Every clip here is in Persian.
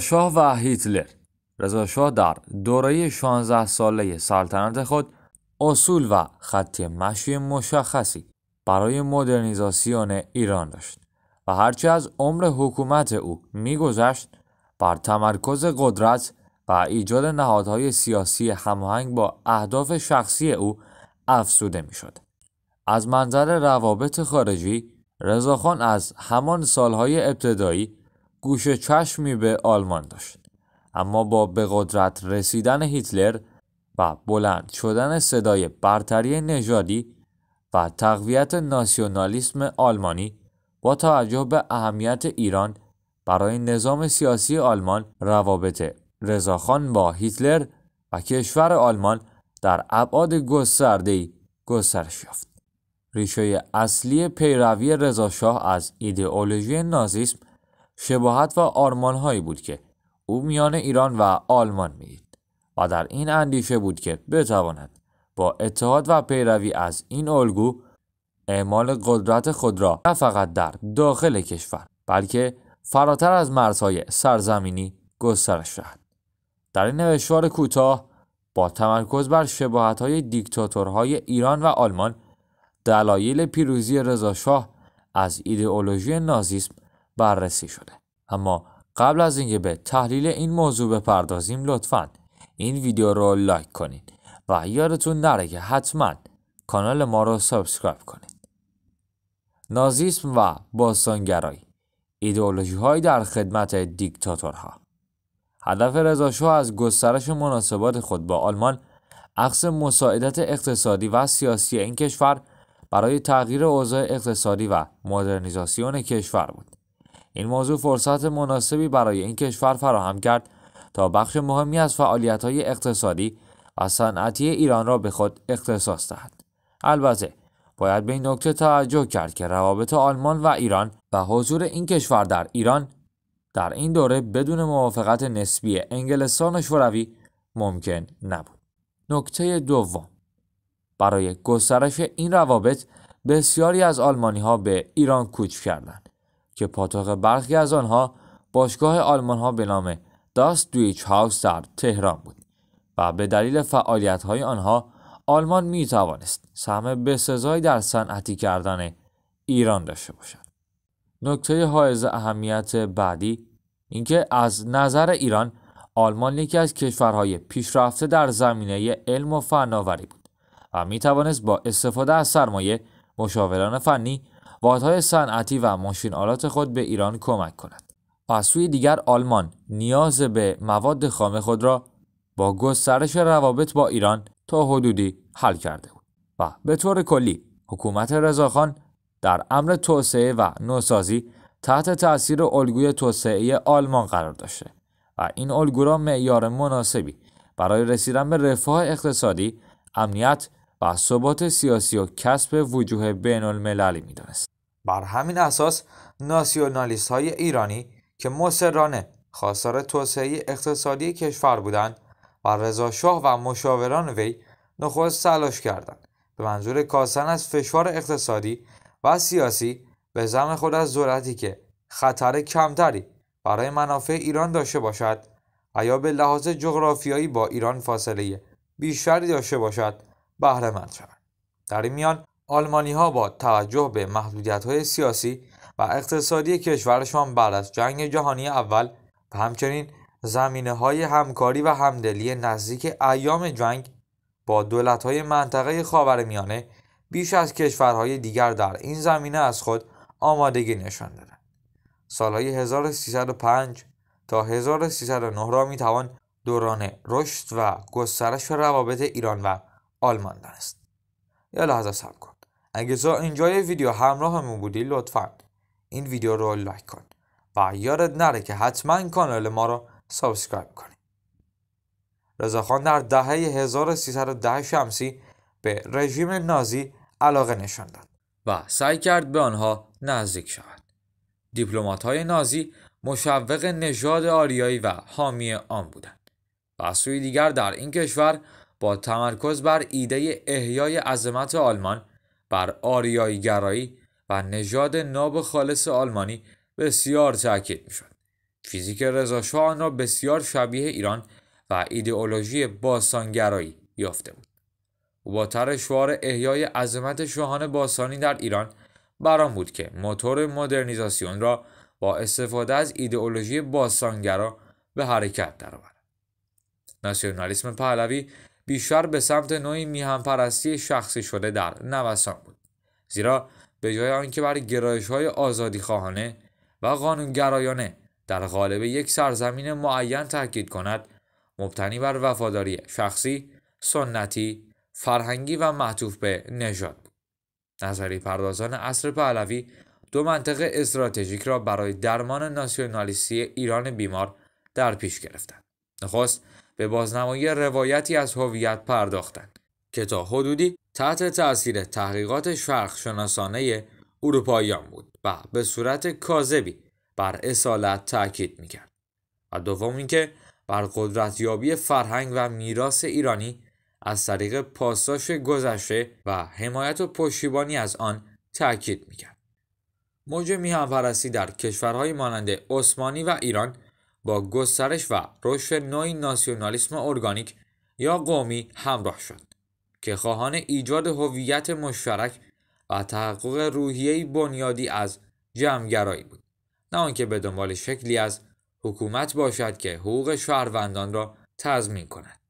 شاه و هیتلر شاه در دوره 16 ساله سلطنت خود اصول و خط مشی مشخصی برای مدرنیزاسیون ایران داشت و هرچه از عمر حکومت او میگذشت بر تمرکز قدرت و ایجاد نهادهای سیاسی هماهنگ با اهداف شخصی او افسوده میشد. از منظر روابط خارجی رضاخان از همان سالهای ابتدایی گوش چشمی به آلمان داشت اما با به قدرت رسیدن هیتلر و بلند شدن صدای برتری نژادی و تقویت ناسیونالیسم آلمانی با توجه به اهمیت ایران برای نظام سیاسی آلمان روابط رضاخان با هیتلر و کشور آلمان در ابعاد گسترده گسترش یافت. ریشه اصلی پیروی رضاشاه از ایدئولوژی نازیسم شباهت و آرمانهایی بود که او میان ایران و آلمان میدید و در این اندیشه بود که بتواند با اتحاد و پیروی از این الگو اعمال قدرت خود را نه فقط در داخل کشور بلکه فراتر از مرزهای سرزمینی گسترش دهد در این نوشتار کوتاه با تمرکز بر شباهت‌های دیکتاتورهای ایران و آلمان دلایل پیروزی رضاشاه از ایدئولوژی نازیسم بررسی شده اما قبل از اینکه به تحلیل این موضوع بپردازیم لطفا این ویدیو رو لایک کنید و یادتون نره که حتما کانال ما رو سابسکرایب کنید نازیسم و باستانگرایی ایدئولوژی های در خدمت دیکتاتورها هدف رضاشاه از گسترش مناسبات خود با آلمان عکس مساعدت اقتصادی و سیاسی این کشور برای تغییر اوضاع اقتصادی و مدرنیزاسیون کشور بود این موضوع فرصت مناسبی برای این کشور فراهم کرد تا بخش مهمی از فعالیت‌های اقتصادی و صنعتی ایران را به خود اختصاص دهد. البته باید به این نکته توجه کرد که روابط آلمان و ایران و حضور این کشور در ایران در این دوره بدون موافقت نسبی انگلستان و شوروی ممکن نبود. نکته دوم برای گسترش این روابط بسیاری از آلمانی ها به ایران کوچ کردند که پاتوق برخی از آنها باشگاه آلمان ها به نام داست دویچ هاوس در تهران بود و به دلیل فعالیت های آنها آلمان می توانست سهم بسزایی در صنعتی کردن ایران داشته باشد. نکته حائز اهمیت بعدی اینکه از نظر ایران آلمان یکی از کشورهای پیشرفته در زمینه علم و فناوری بود و می توانست با استفاده از سرمایه مشاوران فنی واحدهای صنعتی و ماشین آلات خود به ایران کمک کند. از سوی دیگر آلمان نیاز به مواد خام خود را با گسترش روابط با ایران تا حدودی حل کرده بود و به طور کلی حکومت رضاخان در امر توسعه و نوسازی تحت تاثیر الگوی توسعه آلمان قرار داشته و این الگو را معیار مناسبی برای رسیدن به رفاه اقتصادی، امنیت ثبات سیاسی و کسب وجوه بین المللی می دانست. بر همین اساس ناسیونالیست های ایرانی که مصرانه خواستار توسعه اقتصادی کشور بودند و رضا شاه و مشاوران وی نخست تلاش کردند به منظور کاستن از فشار اقتصادی و سیاسی به زم خود از ذرتی که خطر کمتری برای منافع ایران داشته باشد و یا به لحاظ جغرافیایی با ایران فاصله بیشتری داشته باشد بهره در این میان آلمانی ها با توجه به محدودیت های سیاسی و اقتصادی کشورشان بعد از جنگ جهانی اول و همچنین زمینه های همکاری و همدلی نزدیک ایام جنگ با دولت های منطقه خاورمیانه بیش از کشورهای دیگر در این زمینه از خود آمادگی نشان دادند. سالهای 1305 تا 1309 را میتوان دوران رشد و گسترش روابط ایران و آلمان دانست. یا لحظه سب کن اگه تا اینجای ویدیو همون بودی لطفا این ویدیو رو لایک کن و یادت نره که حتما کانال ما رو سابسکرایب کنی رضاخان در دهه 1310 شمسی به رژیم نازی علاقه نشان داد و سعی کرد به آنها نزدیک شود دیپلمات های نازی مشوق نژاد آریایی و حامی آن بودند و سوی دیگر در این کشور با تمرکز بر ایده احیای عظمت آلمان بر آریایی گرایی و نژاد ناب خالص آلمانی بسیار تاکید میشد فیزیک رضاشاه آن را بسیار شبیه ایران و ایدئولوژی باستانگرایی یافته بود او با طرح شعار احیای عظمت شاهان باستانی در ایران برام بود که موتور مدرنیزاسیون را با استفاده از ایدئولوژی باستانگرا به حرکت درآورد ناسیونالیسم پهلوی بیشتر به سمت نوعی میهنپرستی شخصی شده در نوسان بود زیرا به جای آنکه بر گرایش های آزادی خواهانه و قانونگرایانه در قالب یک سرزمین معین تاکید کند مبتنی بر وفاداری شخصی سنتی فرهنگی و معطوف به نژاد نظری پردازان عصر پهلوی دو منطقه استراتژیک را برای درمان ناسیونالیستی ایران بیمار در پیش گرفتند نخست به بازنمایی روایتی از هویت پرداختند که تا حدودی تحت تاثیر تحقیقات شرق شناسانه اروپاییان بود و به صورت کاذبی بر اصالت تاکید میکرد و دوم اینکه بر قدرتیابی فرهنگ و میراث ایرانی از طریق پاساش گذشته و حمایت و پشتیبانی از آن تاکید میکرد موج میهنپرستی در کشورهای مانند عثمانی و ایران با گسترش و رشد نوعی ناسیونالیسم ارگانیک یا قومی همراه شد که خواهان ایجاد هویت مشترک و تحقق روحیه بنیادی از جمعگرایی بود نه آنکه به دنبال شکلی از حکومت باشد که حقوق شهروندان را تضمین کند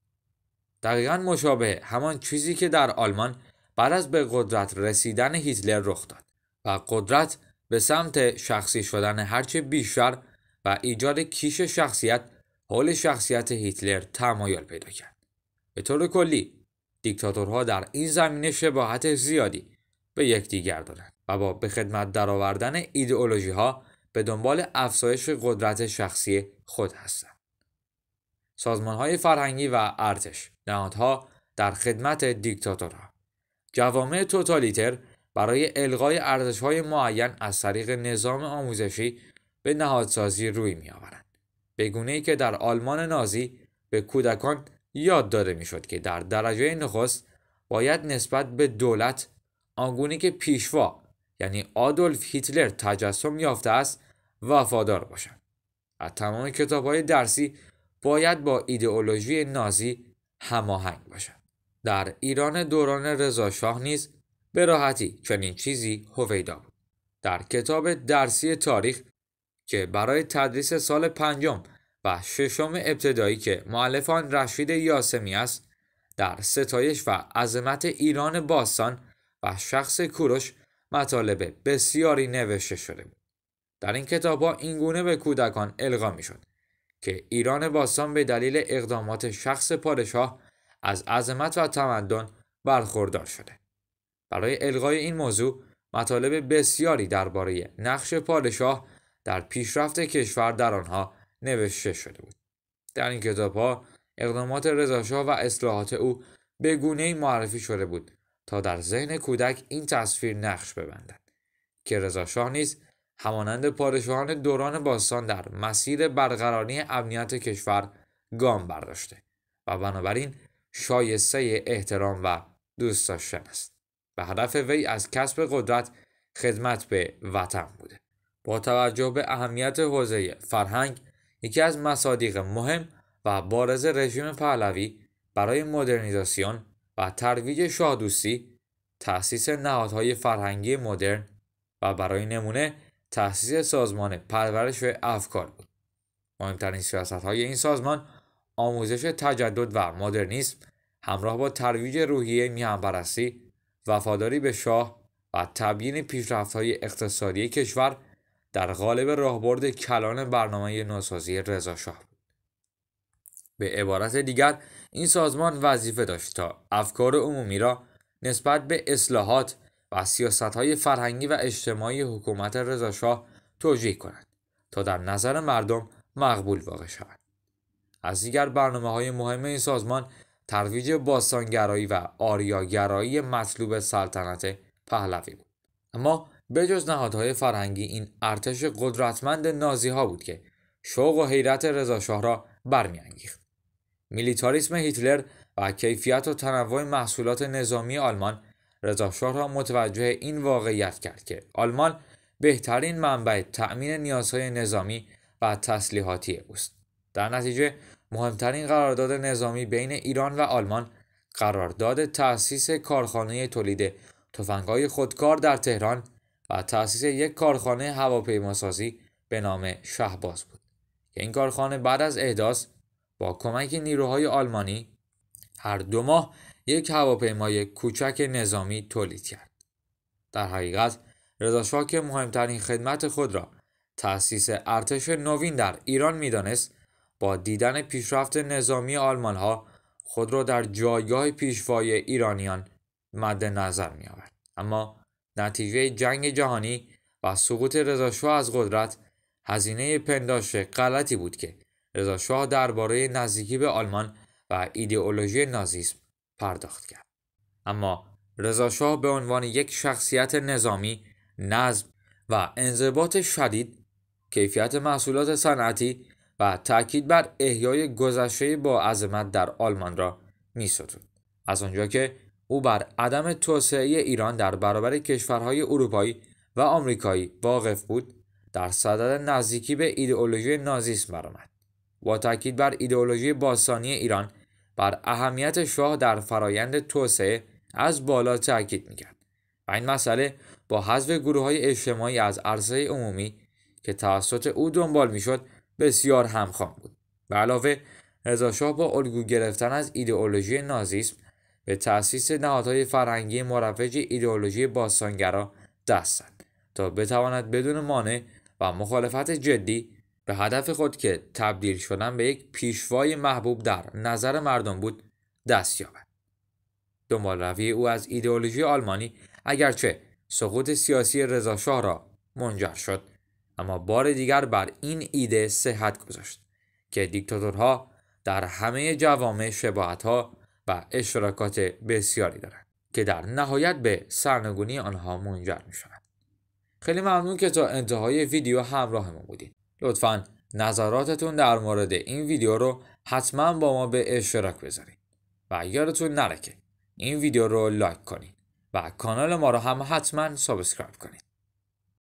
دقیقا مشابه همان چیزی که در آلمان بعد از به قدرت رسیدن هیتلر رخ داد و قدرت به سمت شخصی شدن هرچه بیشتر و ایجاد کیش شخصیت حول شخصیت هیتلر تمایل پیدا کرد. به طور کلی دیکتاتورها در این زمینه شباهت زیادی به یکدیگر دارند و با به خدمت درآوردن ایدئولوژی ها به دنبال افزایش قدرت شخصی خود هستند. سازمان های فرهنگی و ارتش نهادها در خدمت دیکتاتورها جوامع توتالیتر برای الغای ارزش های معین از طریق نظام آموزشی به نهادسازی روی می آورند. به گونه ای که در آلمان نازی به کودکان یاد داده میشد که در درجه نخست باید نسبت به دولت آنگونه که پیشوا یعنی آدولف هیتلر تجسم یافته است وفادار باشند. از تمام کتاب های درسی باید با ایدئولوژی نازی هماهنگ باشد. در ایران دوران شاه نیز به راحتی چنین چیزی هویدا بود. در کتاب درسی تاریخ که برای تدریس سال پنجم و ششم ابتدایی که معلفان رشید یاسمی است در ستایش و عظمت ایران باستان و شخص کوروش مطالب بسیاری نوشته شده بود در این کتاب ها گونه به کودکان القا میشد که ایران باستان به دلیل اقدامات شخص پادشاه از عظمت و تمدن برخوردار شده برای القای این موضوع مطالب بسیاری درباره نقش پادشاه در پیشرفت کشور در آنها نوشته شده بود در این کتاب ها اقدامات رضاشاه و اصلاحات او به گونه معرفی شده بود تا در ذهن کودک این تصویر نقش ببندد که رضاشاه نیز همانند پادشاهان دوران باستان در مسیر برقراری امنیت کشور گام برداشته و بنابراین شایسته احترام و دوست داشتن است به هدف وی از کسب قدرت خدمت به وطن بوده با توجه به اهمیت حوزه فرهنگ یکی از مصادیق مهم و بارز رژیم پهلوی برای مدرنیزاسیون و ترویج شاهدوستی تأسیس نهادهای فرهنگی مدرن و برای نمونه تأسیس سازمان پرورش افکار بود مهمترین سیاستهای های این سازمان آموزش تجدد و مدرنیسم همراه با ترویج روحیه میهنپرستی وفاداری به شاه و تبیین پیشرفت اقتصادی کشور در قالب راهبرد کلان برنامه نوسازی شاه بود به عبارت دیگر این سازمان وظیفه داشت تا افکار عمومی را نسبت به اصلاحات و سیاست های فرهنگی و اجتماعی حکومت شاه توجیه کند تا در نظر مردم مقبول واقع شود از دیگر برنامه های مهم این سازمان ترویج باستانگرایی و آریاگرایی مطلوب سلطنت پهلوی بود اما جز نهادهای فرهنگی این ارتش قدرتمند نازی ها بود که شوق و حیرت رضاشاه را برمیانگیخت میلیتاریسم هیتلر و کیفیت و تنوع محصولات نظامی آلمان رضاشاه را متوجه این واقعیت کرد که آلمان بهترین منبع تأمین نیازهای نظامی و تسلیحاتی اوست در نتیجه مهمترین قرارداد نظامی بین ایران و آلمان قرارداد تأسیس کارخانه تولید تفنگ‌های خودکار در تهران و تأسیس یک کارخانه هواپیماسازی به نام شهباز بود که این کارخانه بعد از احداث با کمک نیروهای آلمانی هر دو ماه یک هواپیمای کوچک نظامی تولید کرد در حقیقت رضا که مهمترین خدمت خود را تأسیس ارتش نوین در ایران میدانست با دیدن پیشرفت نظامی آلمان ها خود را در جایگاه پیشوای ایرانیان مد نظر می آورد. اما نتیجه جنگ جهانی و سقوط رضاشاه از قدرت هزینه پنداش غلطی بود که رضاشاه درباره نزدیکی به آلمان و ایدئولوژی نازیسم پرداخت کرد اما رضاشاه به عنوان یک شخصیت نظامی نظم و انضباط شدید کیفیت محصولات صنعتی و تاکید بر احیای گذشته با عظمت در آلمان را میستود از آنجا که او بر عدم توسعه ایران در برابر کشورهای اروپایی و آمریکایی واقف بود در صدد نزدیکی به ایدئولوژی نازیسم برآمد با تاکید بر ایدئولوژی باستانی ایران بر اهمیت شاه در فرایند توسعه از بالا تاکید میکرد و این مسئله با حذف گروه های اجتماعی از عرصه عمومی که توسط او دنبال میشد بسیار همخوان بود به علاوه رضا با الگو گرفتن از ایدئولوژی نازیسم به تأسیس نهادهای فرهنگی مروج ایدئولوژی باستانگرا دست زد تا بتواند بدون مانع و مخالفت جدی به هدف خود که تبدیل شدن به یک پیشوای محبوب در نظر مردم بود دست یابد دنبال روی او از ایدئولوژی آلمانی اگرچه سقوط سیاسی رضاشاه را منجر شد اما بار دیگر بر این ایده صحت گذاشت که دیکتاتورها در همه جوامع شباهت ها و اشتراکات بسیاری دارند که در نهایت به سرنگونی آنها منجر می خیلی ممنون که تا انتهای ویدیو همراه ما بودید. لطفا نظراتتون در مورد این ویدیو رو حتما با ما به اشتراک بذارید و یادتون نره که این ویدیو رو لایک کنید و کانال ما رو هم حتما سابسکرایب کنید.